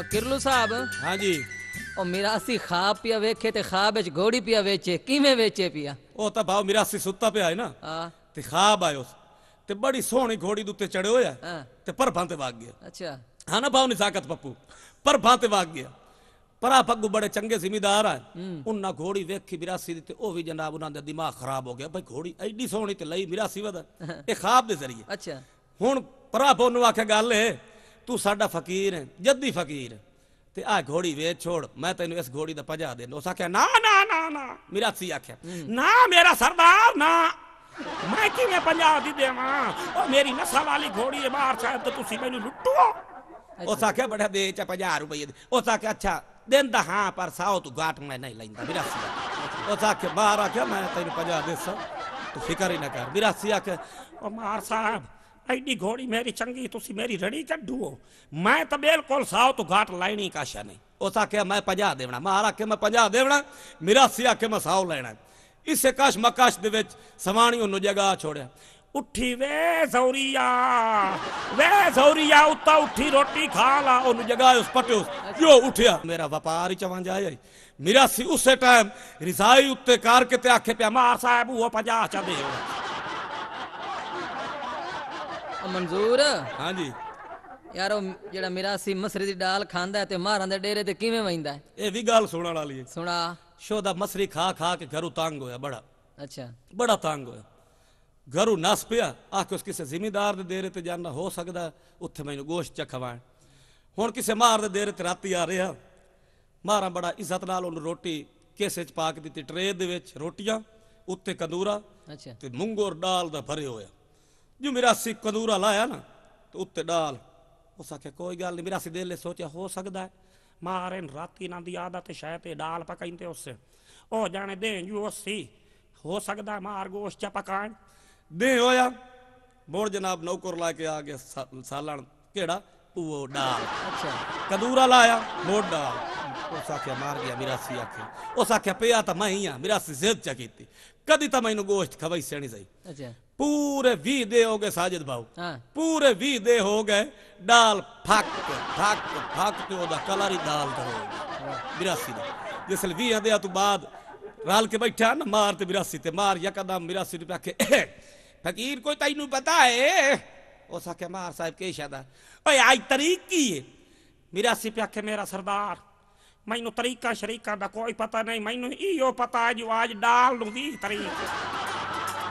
ਉਹ ਕਿਰਲੂ ਸਾਹਿਬ ਹਾਂਜੀ ਉਹ ਮੇਰਾ ਅਸੀਂ ਖਾਬ ਪਿਆ ਵੇਖੇ ਤੇ ਖਾਬ ਵਿੱਚ ਘੋੜੀ ਪਿਆ ਵੇਚੇ ਕਿਵੇਂ ਵੇਚੇ ਪਿਆ ਉਹ ਤਾਂ ਭਾਉ ਮੇਰਾ ਅਸੀਂ ਸੁੱਤਾ ਪਿਆ ਹੈ ਨਾ ਹਾਂ ਤੇ ਖਾਬ ਆਇਓ ਤੇ ਬੜੀ ਸੋਹਣੀ ਘੋੜੀ ਦੇ ਉੱਤੇ ਚੜਿਓ ਹੋਇਆ ਤੇ ਪਰਭਾਂ ਤੇ ਵਾਗ ਗਿਆ ਅੱਛਾ ਹਾਂ ਨਾ ਭਾਉ ਨੇ ਸਾਕਤ ਪੱਪੂ ਪਰਭਾਂ ਤੇ ਵਾਗ ਗਿਆ ਪਰਾ ਪੱਗੂ ਬੜੇ ਚੰਗੇ ਜ਼ਿਮੀਦਾਰ ਆ ਉਹਨਾਂ ਘੋੜੀ ਵੇਖੀ ਵਿਰਾਸੀ ਦੀ ਤੇ ਉਹ ਵੀ ਜਨਾਬ ਉਹਨਾਂ ਦਾ ਦਿਮਾਗ ਖਰਾਬ ਹੋ ਗਿਆ ਭਾਈ ਘੋੜੀ ਐਡੀ ਸੋਹਣੀ ਤੇ ਲਈ ਵਿਰਾਸੀ ਵਦ ਇਹ ਖਾਬ ਦੇ ਜ਼ਰੀਏ ਅੱਛਾ ਹੁਣ ਪਰਾ ਨੂੰ ਆਖੇ ਗੱਲ ਏ ਤੂੰ ਸਾਡਾ ਫਕੀਰ ਹੈ ਜੱਦੀ ਫਕੀਰ ਤੇ ਆ ਘੋੜੀ ਵੇਚ ਛੋੜ ਮੈਂ ਤੈਨੂੰ ਇਸ ਘੋੜੀ ਦਾ ਪਜਾ ਦੇ ਉਸ ਆਖਿਆ ਨਾ ਨਾ ਨਾ ਨਾ ਮੇਰਾ ਸੀ ਆਖਿਆ ਨਾ ਮੇਰਾ ਸਰਦਾਰ ਨਾ ਮੈਂ ਕਿਵੇਂ ਪੰਜਾ ਦੀ ਦੇਵਾਂ ਉਹ ਮੇਰੀ ਨਸਾ ਵਾਲੀ ਘੋੜੀ ਹੈ ਬਾਹਰ ਸਾਹਿਬ ਤੇ ਤੁਸੀਂ ਮੈਨੂੰ ਲੁੱਟੋ ਉਸ ਆਖਿਆ ਬੜਾ ਵੇਚ 50 ਰੁਪਏ ਉਸ ਆਖਿਆ ਅੱਛਾ ਦਿੰਦਾ ਹਾਂ ਪਰ ਸਾਉ ਤੂੰ ਗਾਟ ਮੈਂ ਨਹੀਂ ਲੈਂਦਾ ਮੇਰਾ ਸੀ ਉਸ ਆਖਿਆ ਬਾਹਰ ਆਖਿਆ ਮੈਂ ਤੈਨੂੰ 50 ਦੇਸਾਂ ਤੂੰ ਫਿਕਰ ਹੀ ਨਾ ਕਰ ਮੇਰਾ ਸੀ ਆਖਿਆ ਉਹ ਮਾਰ ਸਾਹਿਬ ਐਡੀ ਘੋੜੀ ਮੇਰੀ ਚੰਗੀ ਤੁਸੀਂ ਮੇਰੀ ਰੜੀ ਕੱਢੂ ਮੈਂ ਤਾਂ ਬਿਲਕੁਲ ਸਾਉ ਤੋਂ ਘਾਟ ਲੈਣੀ ਕਾਸ਼ਾ ਨਹੀਂ ਉਹ ਤਾਂ ਕਿਹਾ ਮੈਂ ਪੰਜਾ ਦੇਵਣਾ ਮੈਂ ਆਖਿਆ ਮੈਂ ਪੰਜਾ ਦੇਵਣਾ ਮੇਰਾ ਸੀ ਆਖਿਆ ਮੈਂ ਸਾਉ ਲੈਣਾ ਇਸੇ ਕਾਸ਼ ਮਕਾਸ਼ ਦੇ ਵਿੱਚ ਸਵਾਣੀ ਉਹਨੂੰ ਜਗਾ ਛੋੜਿਆ ਉੱਠੀ ਵੇ ਸੌਰੀਆ ਵੇ ਸੌਰੀਆ ਉੱਤਾ ਉੱਠੀ ਰੋਟੀ ਖਾ ਲਾ ਉਹਨੂੰ ਜਗਾ ਉਸ ਪਟਿਓ ਜੋ ਉੱਠਿਆ ਮੇਰਾ ਵਪਾਰ ਹੀ ਚਵਾਂ ਜਾਏ ਮੇਰਾ ਸੀ ਉਸੇ ਟਾਈਮ ਰਿਜ਼ਾਈ ਉੱਤੇ ਕਾਰ ਕਿਤੇ ਆਖੇ ਪਿਆ ਮਾਰ ਸਾਹਿਬ ਉਹ ਪੰਜਾ ਚਾਦੇ ਹੋ ਮਨਜ਼ੂਰ ਹਾਂਜੀ ਯਾਰ ਉਹ ਜਿਹੜਾ ਮੇਰਾ ਸੀ ਮਸਰੀ ਦੀ ਡਾਲ ਖਾਂਦਾ ਤੇ ਮਾਰਾਂ ਦੇ ਡੇਰੇ ਤੇ ਕਿਵੇਂ ਵੈਂਦਾ ਇਹ ਵੀ ਗੱਲ ਸੁਣਨ ਵਾਲੀ ਹੈ ਸੁਣਾ ਸ਼ੋਦਾ ਮਸਰੀ ਖਾ ਖਾ ਕੇ ਘਰੋਂ ਤੰਗ ਹੋਇਆ ਬੜਾ ਅੱਛਾ ਬੜਾ ਤੰਗ ਹੋਇਆ ਘਰੋਂ ਨਸ ਪਿਆ ਆ ਕੇ ਉਸ ਕਿਸੇ ਜ਼ਿਮੀਂਦਾਰ ਦੇ ਡੇਰੇ ਤੇ ਜਾਣਾ ਹੋ ਸਕਦਾ ਉੱਥੇ ਮੈਨੂੰ ਗੋਸ਼ਤ ਚਖਵਾਣ ਹੁਣ ਕਿਸੇ ਮਾਰ ਦੇ ਡੇਰੇ ਤੇ ਰਾਤੀ ਆ ਰਿਹਾ ਮਾਰਾਂ ਬੜਾ ਇੱਜ਼ਤ ਨਾਲ ਉਹਨੂੰ ਰੋਟੀ ਕੇਸੇ ਚ ਪਾ ਕੇ ਦਿੱਤੀ ਟਰੇ ਦੇ ਵਿੱਚ ਰੋਟੀਆਂ ਉੱਤੇ ਕੰਦੂਰਾ ਅੱਛਾ ਤੇ ਮੂੰਗੋਰ ਡਾਲ ਦਾ ਭਰੇ ਹੋਇਆ ਜੋ ਮੇਰਾ ਸੀ ਕਦੂਰਾ ਲਾਇਆ ਨਾ ਤੇ ਉੱਤੇ ਡਾਲ ਉਸ ਆਖਿਆ ਕੋਈ ਗੱਲ ਨਹੀਂ ਮੇਰਾ ਸੀ ਦਿਲ ਲੈ ਸੋਚਿਆ ਹੋ ਸਕਦਾ ਹੈ ਮਾਰੇ ਰਾਤੀ ਨਾਂ ਦੀ ਆਦਤ ਸ਼ਾਇਦ ਇਹ ਡਾਲ ਪਕਾਈਂਦੇ ਉਸ ਉਹ ਜਾਣੇ ਦੇ ਜੂ ਉਸੀ ਹੋ ਸਕਦਾ ਮਾਰ ਗੋਸ਼ ਚ ਪਕਾਣ ਦੇ ਹੋਇਆ ਮੋੜ ਜਨਾਬ ਨੌਕਰ ਲਾ ਕੇ ਆ ਗਿਆ ਸਾਲਣ ਕਿਹੜਾ ਉਹ ਡਾਲ ਅੱਛਾ ਕਦੂਰਾ ਲਾਇਆ ਮੋਢਾ ਉਸ ਆਖਿਆ ਮਾਰ ਗਿਆ ਮੇਰਾ ਸੀ ਆਖੇ ਉਸ ਆਖਿਆ ਪਿਆ ਤਾਂ ਮੈਂ ਹੀ ਆ ਮੇਰਾ ਸੀ ਜ਼ਿੱਦ ਚ ਕੀਤੀ ਕਦੀ ਤਾਂ ਮੈਨੂੰ ਗੋਸ਼ਤ ਖਵਾਈ ਸਿਆਣੀ ਸਹੀ ਅੱਛਾ ਪੂਰੇ ਵੀ ਦੇ ਹੋ ਗਏ ਸਾਜਦ ਬਾਉ ਪੂਰੇ ਵੀ ਦੇ ਹੋ ਗਏ ਡਾਲ ਫੱਕ ਫੱਕ ਫੱਕ ਤੇ ਉਹਦਾ ਕਲਾਰੀ ਡਾਲ ਕਰੋ 82 ਦੇ ਜਿਸਲ 20 ਆਂ ਦੇ ਆ ਤੂੰ ਬਾਦ ਰਾਲ ਕੇ ਬੈਠਾ ਨਾ ਮਾਰ ਤੇ 82 ਤੇ ਮਾਰ ਯਕਦਮ 82 ਤੇ ਕੇ ਫਕੀਰ ਕੋਈ ਤੈਨੂੰ ਪਤਾ ਏ ਉਸ ਕੇ ਮਾਰ ਸਾਹਿਬ ਕੇ ਸ਼ਾਦਾ ਓਏ ਆਈ ਤਰੀਕ ਕੀ ਏ 82 ਪਿਆ ਕੇ ਮੇਰਾ ਸਰਦਾਰ ਮੈਨੂੰ ਤਰੀਕਾ ਸ਼ਰੀਕਾ ਦਾ ਕੋਈ ਪਤਾ ਨਹੀਂ ਮੈਨੂੰ ਇਹੋ ਪਤਾ ਜੋ ਅੱਜ ਡਾਲ ਨੂੰ 20 ਤਰੀਕ